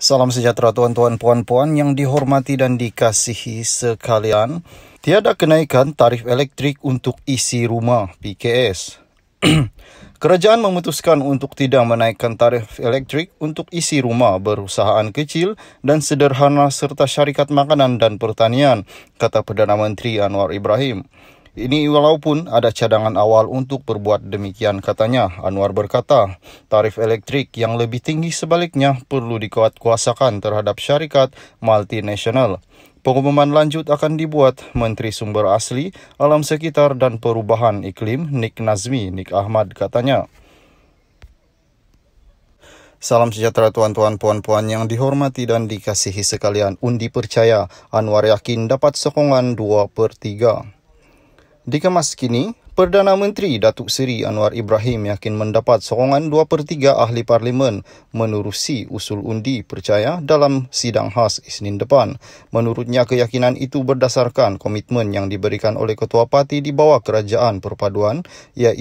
Salam sejahtera tuan-tuan puan-puan yang dihormati dan dikasihi sekalian. Tiada kenaikan tarif elektrik untuk isi rumah PKS. Kerajaan memutuskan untuk tidak menaikkan tarif elektrik untuk isi rumah perusahaan kecil dan sederhana serta syarikat makanan dan pertanian, kata Perdana Menteri Anwar Ibrahim. Ini walaupun ada cadangan awal untuk berbuat demikian katanya. Anwar berkata, tarif elektrik yang lebih tinggi sebaliknya perlu dikuatkuasakan terhadap syarikat multinasional. Pengumuman lanjut akan dibuat Menteri Sumber Asli, Alam Sekitar dan Perubahan Iklim Nik Nazmi, Nik Ahmad katanya. Salam sejahtera tuan-tuan puan-puan yang dihormati dan dikasihi sekalian. Undi percaya Anwar yakin dapat sokongan 2/3. Dikemas kini, Perdana Menteri Datuk Seri Anwar Ibrahim yakin mendapat sokongan 2 per 3 ahli parlimen menerusi usul undi percaya dalam sidang khas Isnin depan. Menurutnya keyakinan itu berdasarkan komitmen yang diberikan oleh Ketua Parti di bawah Kerajaan Perpaduan iaitu